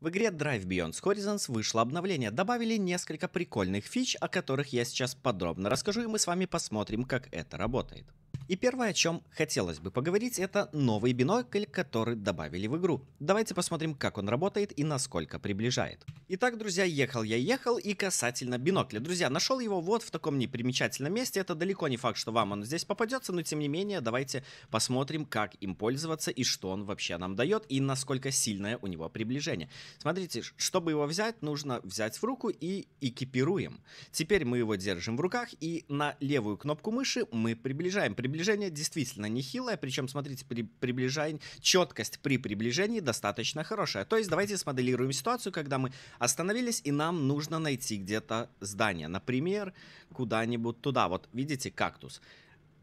В игре Drive Beyond Horizons вышло обновление, добавили несколько прикольных фич, о которых я сейчас подробно расскажу и мы с вами посмотрим, как это работает. И первое, о чем хотелось бы поговорить, это новый бинокль, который добавили в игру. Давайте посмотрим, как он работает и насколько приближает. Итак, друзья, ехал я ехал и касательно бинокля. Друзья, нашел его вот в таком непримечательном месте. Это далеко не факт, что вам он здесь попадется, но тем не менее, давайте посмотрим, как им пользоваться и что он вообще нам дает и насколько сильное у него приближение. Смотрите, чтобы его взять, нужно взять в руку и экипируем. Теперь мы его держим в руках и на левую кнопку мыши мы приближаем. Приближаем приближение действительно нехилое, причем, смотрите, при приближении, четкость при приближении достаточно хорошая. То есть давайте смоделируем ситуацию, когда мы остановились и нам нужно найти где-то здание. Например, куда-нибудь туда. Вот видите, кактус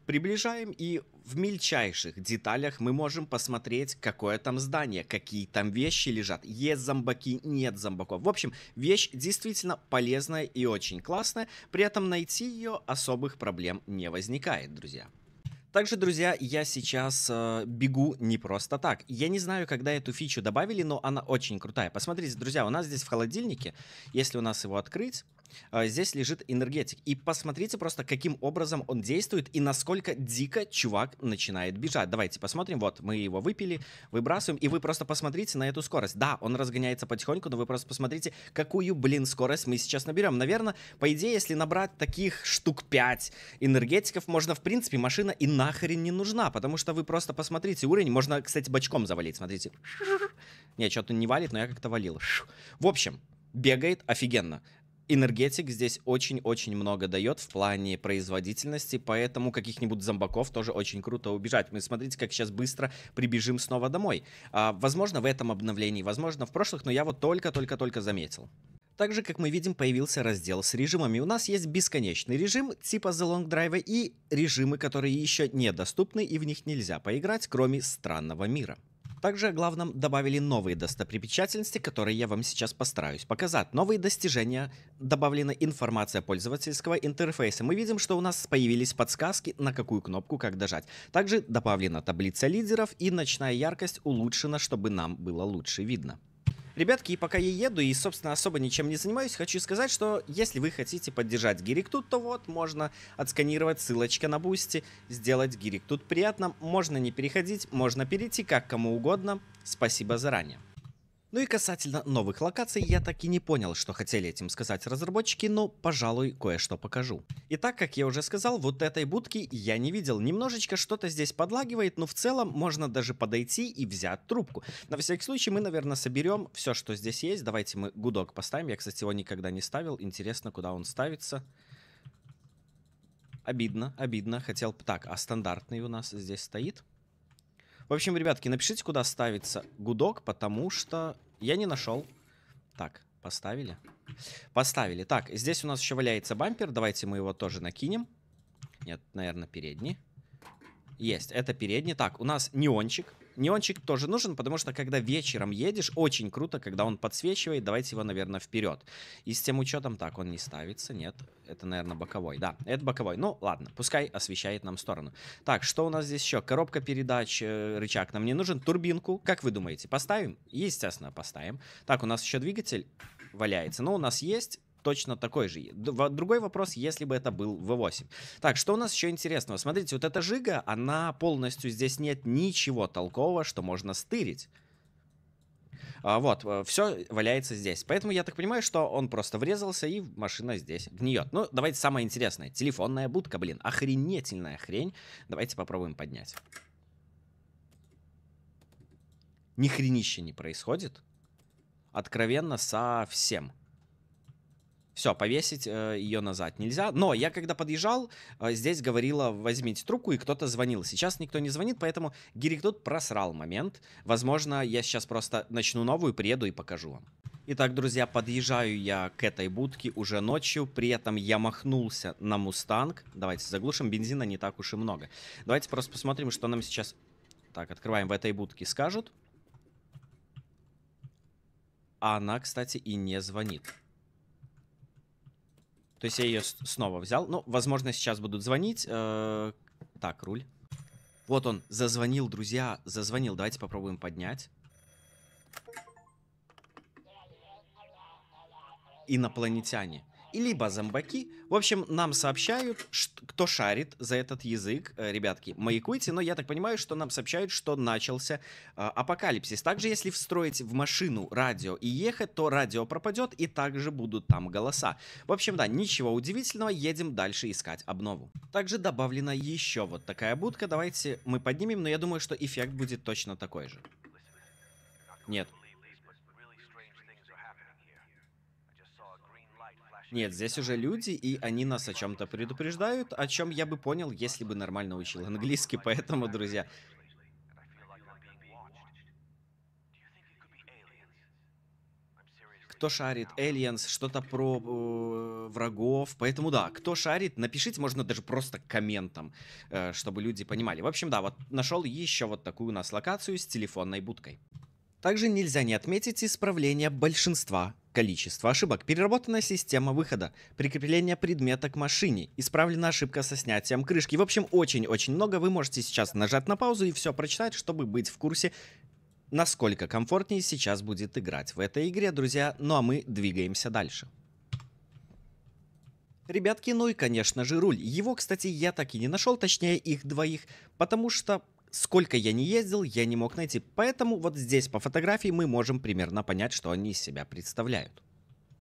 приближаем и в мельчайших деталях мы можем посмотреть, какое там здание, какие там вещи лежат, есть зомбаки, нет зомбаков. В общем, вещь действительно полезная и очень классная, при этом найти ее особых проблем не возникает, друзья. Также, друзья, я сейчас э, бегу не просто так. Я не знаю, когда эту фичу добавили, но она очень крутая. Посмотрите, друзья, у нас здесь в холодильнике, если у нас его открыть, э, здесь лежит энергетик. И посмотрите просто, каким образом он действует и насколько дико чувак начинает бежать. Давайте посмотрим. Вот, мы его выпили, выбрасываем, и вы просто посмотрите на эту скорость. Да, он разгоняется потихоньку, но вы просто посмотрите, какую, блин, скорость мы сейчас наберем. Наверное, по идее, если набрать таких штук 5 энергетиков, можно, в принципе, машина и нахрен не нужна, потому что вы просто посмотрите уровень. Можно, кстати, бочком завалить, смотрите. Не, что-то не валит, но я как-то валил. В общем, бегает офигенно. Энергетик здесь очень-очень много дает в плане производительности, поэтому каких-нибудь зомбаков тоже очень круто убежать. Мы смотрите, как сейчас быстро прибежим снова домой. А, возможно, в этом обновлении, возможно, в прошлых, но я вот только-только-только заметил. Также, как мы видим, появился раздел с режимами. У нас есть бесконечный режим типа The Long Drive и режимы, которые еще недоступны и в них нельзя поиграть, кроме странного мира. Также о главном добавили новые достопримечательности, которые я вам сейчас постараюсь показать. Новые достижения, добавлена информация пользовательского интерфейса. Мы видим, что у нас появились подсказки, на какую кнопку как дожать. Также добавлена таблица лидеров и ночная яркость улучшена, чтобы нам было лучше видно. Ребятки, и пока я еду и, собственно, особо ничем не занимаюсь, хочу сказать, что если вы хотите поддержать Гирик тут, то вот, можно отсканировать ссылочка на бусти, сделать Гирик тут приятным, можно не переходить, можно перейти как кому угодно. Спасибо заранее. Ну и касательно новых локаций, я так и не понял, что хотели этим сказать разработчики, но, пожалуй, кое-что покажу. И так, как я уже сказал, вот этой будки я не видел. Немножечко что-то здесь подлагивает, но в целом можно даже подойти и взять трубку. На всякий случай мы, наверное, соберем все, что здесь есть. Давайте мы гудок поставим. Я, кстати, его никогда не ставил. Интересно, куда он ставится. Обидно, обидно. Хотел... Так, а стандартный у нас здесь стоит. В общем, ребятки, напишите, куда ставится гудок, потому что я не нашел. Так, поставили. Поставили. Так, здесь у нас еще валяется бампер. Давайте мы его тоже накинем. Нет, наверное, передний. Есть, это передний. Так, у нас неончик. Неончик тоже нужен, потому что когда вечером едешь, очень круто, когда он подсвечивает. Давайте его, наверное, вперед. И с тем учетом так, он не ставится, нет. Это, наверное, боковой. Да, это боковой. Ну, ладно, пускай освещает нам сторону. Так, что у нас здесь еще? Коробка передач, э, рычаг. Нам не нужен турбинку. Как вы думаете, поставим? Естественно, поставим. Так, у нас еще двигатель валяется. Но у нас есть точно такой же. Другой вопрос, если бы это был V8. Так, что у нас еще интересного? Смотрите, вот эта жига, она полностью, здесь нет ничего толкового, что можно стырить. А, вот, э, все валяется здесь. Поэтому я так понимаю, что он просто врезался, и машина здесь гниет. Ну, давайте самое интересное. Телефонная будка, блин. Охренительная хрень. Давайте попробуем поднять. Ни хренища не происходит. Откровенно совсем. Все, повесить э, ее назад нельзя. Но я когда подъезжал, э, здесь говорила, возьмите трубку, и кто-то звонил. Сейчас никто не звонит, поэтому Гирик тут просрал момент. Возможно, я сейчас просто начну новую, приеду и покажу вам. Итак, друзья, подъезжаю я к этой будке уже ночью, при этом я махнулся на Мустанг. Давайте заглушим, бензина не так уж и много. Давайте просто посмотрим, что нам сейчас... Так, открываем в этой будке, скажут. А она, кстати, и не звонит. То есть я ее снова взял. Ну, возможно, сейчас будут звонить. Э так, руль. Вот он, зазвонил, друзья, зазвонил. Давайте попробуем поднять. Инопланетяне и либо зомбаки. В общем, нам сообщают, кто шарит за этот язык, э, ребятки, маякуйте, но я так понимаю, что нам сообщают, что начался э, апокалипсис. Также, если встроить в машину радио и ехать, то радио пропадет, и также будут там голоса. В общем, да, ничего удивительного, едем дальше искать обнову. Также добавлена еще вот такая будка, давайте мы поднимем, но я думаю, что эффект будет точно такой же. Нет, Нет, здесь уже люди, и они нас о чем-то предупреждают, о чем я бы понял, если бы нормально учил английский, поэтому, друзья... Кто шарит? Aliens, что-то про э, врагов. Поэтому да, кто шарит, напишите, можно даже просто комментом, э, чтобы люди понимали. В общем, да, вот нашел еще вот такую у нас локацию с телефонной будкой. Также нельзя не отметить исправление большинства количество ошибок, переработанная система выхода, прикрепление предмета к машине, исправлена ошибка со снятием крышки. В общем, очень-очень много. Вы можете сейчас нажать на паузу и все прочитать, чтобы быть в курсе, насколько комфортнее сейчас будет играть в этой игре, друзья. Ну а мы двигаемся дальше. Ребятки, ну и конечно же руль. Его, кстати, я так и не нашел, точнее их двоих, потому что сколько я не ездил, я не мог найти. Поэтому вот здесь по фотографии мы можем примерно понять, что они из себя представляют.